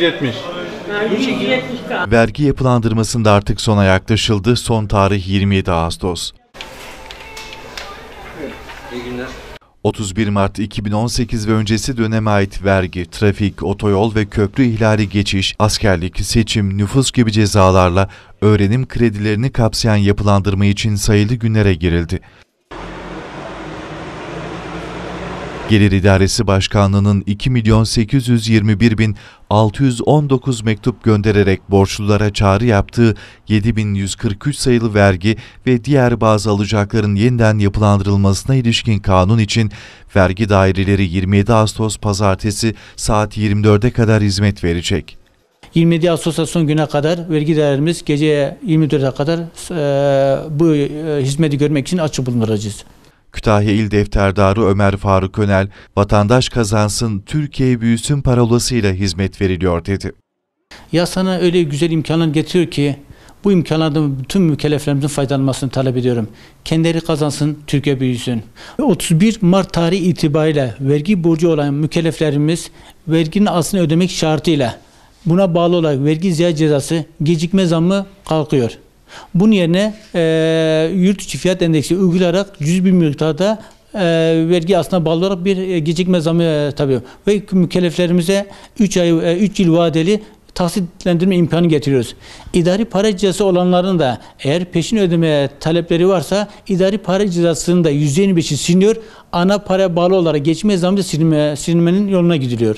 70. Vergi yapılandırmasında artık sona yaklaşıldı. Son tarih 27 Ağustos. İyi 31 Mart 2018 ve öncesi döneme ait vergi, trafik, otoyol ve köprü ihlali geçiş, askerlik, seçim, nüfus gibi cezalarla öğrenim kredilerini kapsayan yapılandırma için sayılı günlere girildi. Gelir İdaresi Başkanlığı'nın 2 milyon 821 bin 619 mektup göndererek borçlulara çağrı yaptığı 7143 sayılı vergi ve diğer bazı alacakların yeniden yapılandırılmasına ilişkin kanun için vergi daireleri 27 Ağustos pazartesi saat 24'e kadar hizmet verecek. 27 Ağustos'a son güne kadar vergi değerimiz gece 24'e kadar e, bu e, hizmeti görmek için açık bulunduracağız. Kütahya İl Defterdarı Ömer Faruk Önel, vatandaş kazansın, Türkiye büyüsün parolasıyla hizmet veriliyor dedi. Ya sana öyle güzel imkanlar getiriyor ki bu imkanlardan tüm mükelleflerimizin faydalanmasını talep ediyorum. Kendileri kazansın, Türkiye büyüsün. 31 Mart tarihi itibariyle vergi borcu olan mükelleflerimiz verginin aslını ödemek şartıyla buna bağlı olarak vergi ziyaret cezası gecikme zammı kalkıyor. Bunun yerine e, yurt içi fiyat endeksi uygulayarak cüz bin miktarda e, vergi aslında bağlı olarak bir e, gecikme zamı e, tabi ve mükelleflerimize 3 ay 3 e, yıl vadeli taksitlendirme imkanı getiriyoruz. İdari para cezası olanların da eğer peşin ödeme talepleri varsa idari para cezasının da %25'i siliniyor. Ana para bağlı olarak geçme zamı da silinme, silinmenin yoluna gidiliyor.